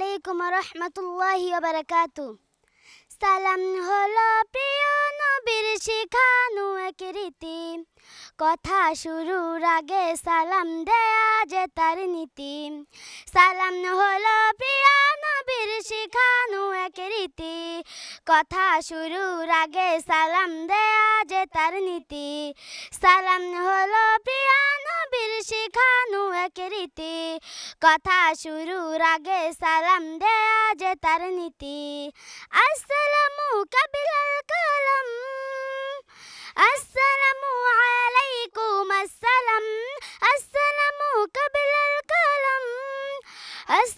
আলাইকুম রহমতুল্লাহ বারকাত সালাম হলো প্রিয় নবীর শিখানু এক রীতি কথা শুরুর আগে সালাম দেয়া যে তার নীতি সালাম হলো প্রিয় নবীর শিখানু এক রীতি কথা শুরুর আগে সালাম দেয়া যে তার নীতি সালাম হলো প্রিয় নবীর শিখানু এক রীতি কথা শুরুর আগে সালাম দেয়া যে তার নীতি আসসালামু কাবিলাল কালাম আসসালামু আলাইকুম আসসালাম আসসালামু কাবিলাল কালাম আস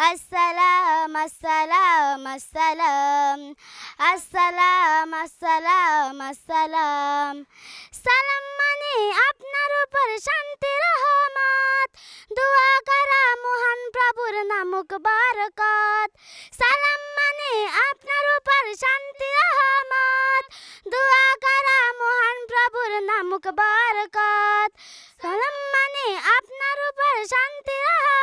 السلام السلام السلام السلام السلام السلام সালাম মানে আপনার উপর শান্তি রহমত দোয়া করা মহান প্রভুর নামক বারকত সালাম মানে আপনার উপর শান্তি রহমত দোয়া করা মহান প্রভুর নামক বারকত সালাম মানে আপনার উপর শান্তি রহমত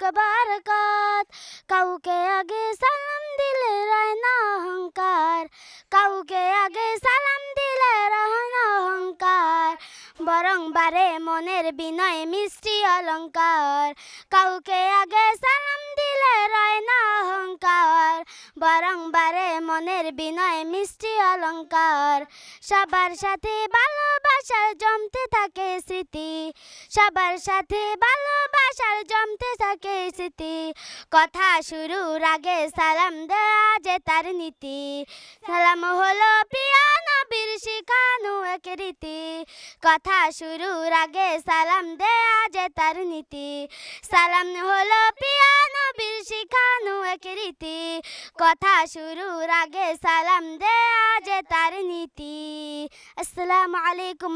কাউকে বারকাত কাউকে আগে সালাম দিলে রায় না অহংকার কাউকে আগে সালাম দিলে রায় না অহংকার বরং বারে মনের বিনয় মিষ্টি অলঙ্কার কাউকে আগে সালাম দিলে রায় না অহংকার বরং বারে মনের বিনয় মিষ্টি অলঙ্কার সবার সাথে ভালোবাসার জমতে থাকে স্মৃতি সবার সাথে ভালো ভাষার জমতে থাকে স্মৃতি কথা শুরুর আগে সালাম দেয়া যে তার নীতি সালাম হলো প্রিয়া নবীর শিখানো এক রীতি কথা শুরুর আগে সালাম দেয়া যে তার নীতি সালাম হলো প্রিয়া নবীর শিখানো এক রীতি কথা শুরুর আগে সালাম দেয়া যে তার নীতি আসসালামু আলাইকুম